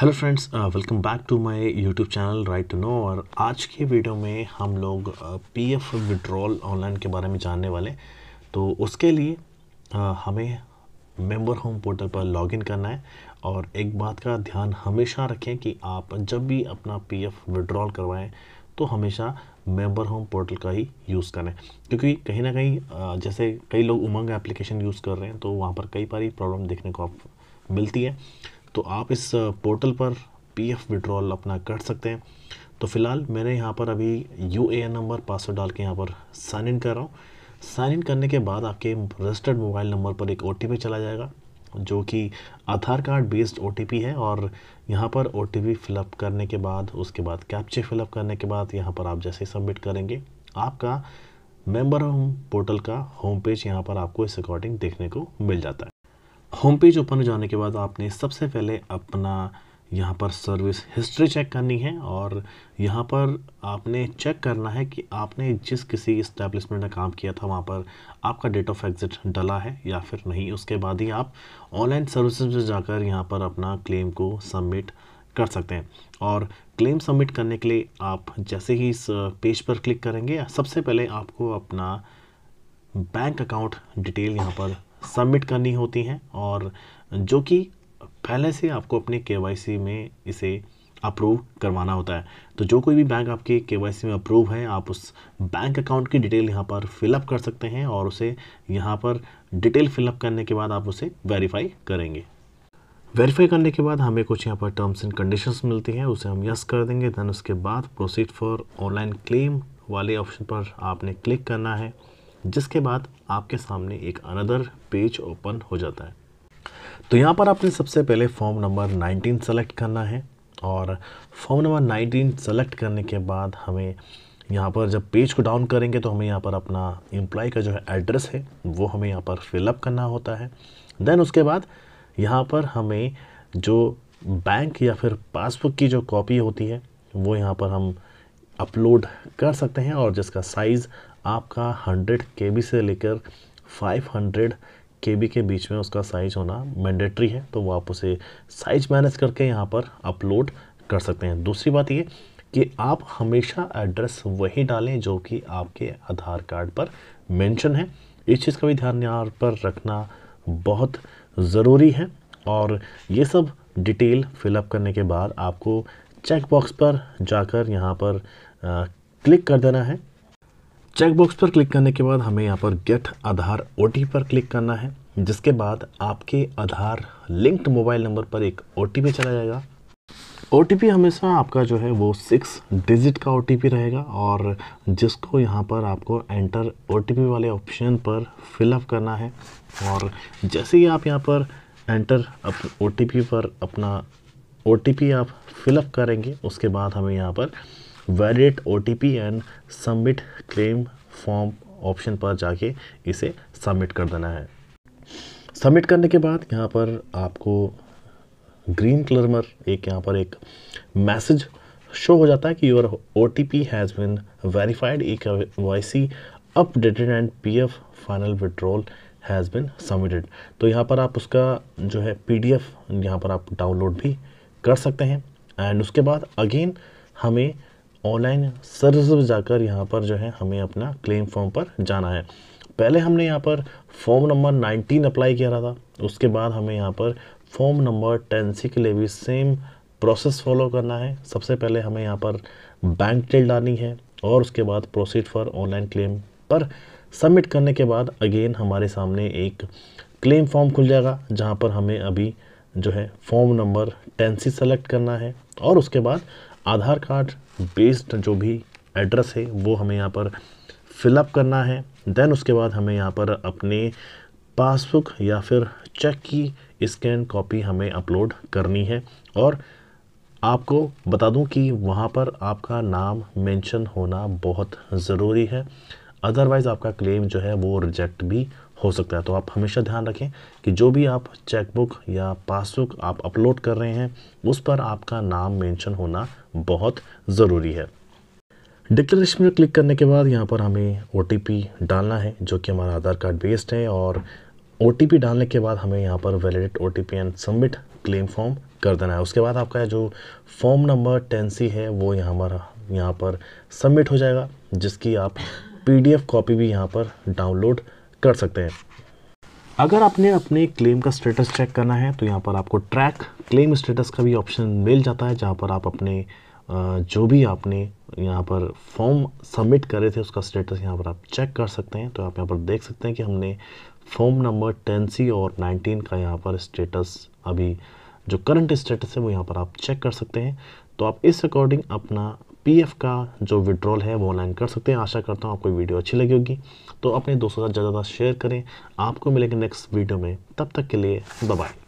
hello friends welcome back to my YouTube channel right to know और आज के video में हम लोग पीएफ विड्रॉल ऑनलाइन के बारे में जानने वाले तो उसके लिए uh, हमें मेंबर होम पोर्टल पर लॉगिन करना है और एक बात का ध्यान हमेशा रखें कि आप जब भी अपना पीएफ विड्रॉल करवाएं तो हमेशा मेंबर होम पोर्टल का ही यूज़ करें क्योंकि कहीं ना कहीं uh, जैसे कई लोग उमंग एप्लीकेशन यूज़ कर रहे हैं तो वहाँ पर कई बारी प्रॉब्लम देखने को आप मिलती है तो आप इस पोर्टल पर पी एफ विड्रॉल अपना कर सकते हैं तो फ़िलहाल मैंने यहाँ पर अभी U A N number password डाल के यहाँ पर साइन इन कर रहा हूँ साइन इन करने के बाद आपके रजिस्टर्ड मोबाइल नंबर पर एक ओ चला जाएगा जो कि आधार कार्ड बेस्ड ओ है और यहाँ पर ओ फिलअप करने के बाद उसके बाद कैप्चे फिलअप करने के बाद यहाँ पर आप जैसे सबमिट करेंगे आपका मेंबर होम पोर्टल का होम पेज यहाँ पर आपको इस अकॉर्डिंग देखने को मिल जाता है होम पेज ओपन हो जाने के बाद आपने सबसे पहले अपना यहाँ पर सर्विस हिस्ट्री चेक करनी है और यहाँ पर आपने चेक करना है कि आपने जिस किसी इस्टेब्लिशमेंट में काम किया था वहाँ पर आपका डेट ऑफ एग्ज़िट डला है या फिर नहीं उसके बाद ही आप ऑनलाइन सर्विसेज में जाकर यहाँ पर अपना क्लेम को सबमिट कर सकते हैं और क्लेम सबमिट करने के लिए आप जैसे ही इस पेज पर क्लिक करेंगे सबसे पहले आपको अपना बैंक अकाउंट डिटेल यहाँ पर सबमिट करनी होती हैं और जो कि पहले से आपको अपने के में इसे अप्रूव करवाना होता है तो जो कोई भी बैंक आपके के में अप्रूव है आप उस बैंक अकाउंट की डिटेल यहाँ पर फिलअप कर सकते हैं और उसे यहाँ पर डिटेल फिलअप करने के बाद आप उसे वेरीफाई करेंगे वेरीफाई करने के बाद हमें कुछ यहाँ पर टर्म्स एंड कंडीशंस मिलती हैं उसे हम यस कर देंगे देन उसके बाद प्रोसीड फॉर ऑनलाइन क्लेम वाले ऑप्शन पर आपने क्लिक करना है जिसके बाद आपके सामने एक अनदर पेज ओपन हो जाता है तो यहाँ पर आपने सबसे पहले फॉर्म नंबर 19 सेलेक्ट करना है और फॉर्म नंबर 19 सेलेक्ट करने के बाद हमें यहाँ पर जब पेज को डाउन करेंगे तो हमें यहाँ पर अपना एम्प्लॉय का जो है एड्रेस है वो हमें यहाँ पर फिलअप करना होता है देन उसके बाद यहाँ पर हमें जो बैंक या फिर पासबुक की जो कॉपी होती है वो यहाँ पर हम अपलोड कर सकते हैं और जिसका साइज़ आपका 100 के से लेकर 500 के के बीच में उसका साइज होना मैंडेटरी है तो वो आप उसे साइज मैनेज करके यहाँ पर अपलोड कर सकते हैं दूसरी बात ये कि आप हमेशा एड्रेस वही डालें जो कि आपके आधार कार्ड पर मेंशन है इस चीज़ का भी ध्यान यहाँ पर रखना बहुत ज़रूरी है और ये सब डिटेल फिलअप करने के बाद आपको चेक बॉक्स पर जाकर यहाँ पर क्लिक कर देना है चेकबॉक्स पर क्लिक करने के बाद हमें यहाँ पर गेट आधार ओ पर क्लिक करना है जिसके बाद आपके आधार लिंक्ड मोबाइल नंबर पर एक ओ चला जाएगा ओ हमेशा आपका जो है वो सिक्स डिजिट का ओ रहेगा और जिसको यहाँ पर आपको एंटर ओ वाले ऑप्शन पर फिलअप करना है और जैसे ही आप यहाँ पर एंटर ओ पर अपना ओ आप फिलअप करेंगे उसके बाद हमें यहाँ पर valid O and submit claim form option पर जाके इसे सबमिट कर देना है सबमिट करने के बाद यहाँ पर आपको ग्रीन कलर में एक यहाँ पर एक मैसेज शो हो जाता है कि your O T P has been verified E Y C updated and P F final withdrawal has been submitted तो यहाँ पर आप उसका जो है पी डी एफ यहाँ पर आप डाउनलोड भी कर सकते हैं एंड उसके बाद अगेन हमें ऑनलाइन सर्विस जाकर यहाँ पर जो है हमें अपना क्लेम फॉर्म पर जाना है पहले हमने यहाँ पर फॉर्म नंबर 19 अप्लाई किया था उसके बाद हमें यहाँ पर फॉर्म नंबर सी के लिए भी सेम प्रोसेस फॉलो करना है सबसे पहले हमें यहाँ पर बैंक डिटेल डालनी है और उसके बाद प्रोसीड फॉर ऑनलाइन क्लेम पर सबमिट करने के बाद अगेन हमारे सामने एक क्लेम फॉर्म खुल जाएगा जहाँ पर हमें अभी जो है form number ten C select करना है और उसके बाद आधार कार्ड बेस्ड जो भी एड्रेस है वो हमें यहाँ पर फिलअप करना है देन उसके बाद हमें यहाँ पर अपने पासबुक या फिर चेक की स्कैन कॉपी हमें अपलोड करनी है और आपको बता दूं कि वहाँ पर आपका नाम मेंशन होना बहुत ज़रूरी है अदरवाइज़ आपका क्लेम जो है वो रिजेक्ट भी हो सकता है तो आप हमेशा ध्यान रखें कि जो भी आप चेकबुक या पासबुक आप अपलोड कर रहे हैं उस पर आपका नाम मेंशन होना बहुत ज़रूरी है डिक्लेरेशन में क्लिक करने के बाद यहाँ पर हमें ओ डालना है जो कि हमारा आधार कार्ड बेस्ड है और ओ डालने के बाद हमें यहाँ पर validate O T and submit claim form कर देना है उसके बाद आपका जो फॉर्म नंबर टेन सी है वो यहाँ हमारा यहाँ पर सबमिट हो जाएगा जिसकी आप पीडीएफ कॉपी भी यहाँ पर डाउनलोड कर सकते हैं अगर आपने अपने क्लेम का स्टेटस चेक करना है तो यहाँ पर आपको ट्रैक क्लेम स्टेटस का भी ऑप्शन मिल जाता है जहाँ पर आप अपने जो भी आपने यहाँ पर फॉर्म सबमिट करे थे उसका स्टेटस यहाँ पर आप चेक कर सकते हैं तो आप यहाँ पर देख सकते हैं कि हमने फॉर्म नंबर टेन सी और नाइनटीन का यहाँ पर स्टेटस अभी जो करंट स्टेटस है वो यहाँ पर आप चेक कर सकते हैं तो आप इस अकॉर्डिंग अपना पीएफ का जो विड्रॉल है वो ऑनलाइन कर सकते हैं आशा करता हूँ आपको वीडियो अच्छी लगी होगी तो अपने दोस्तों के साथ ज़्यादा ज़्यादा शेयर करें आपको मिलेंगे नेक्स्ट वीडियो में तब तक के लिए बाय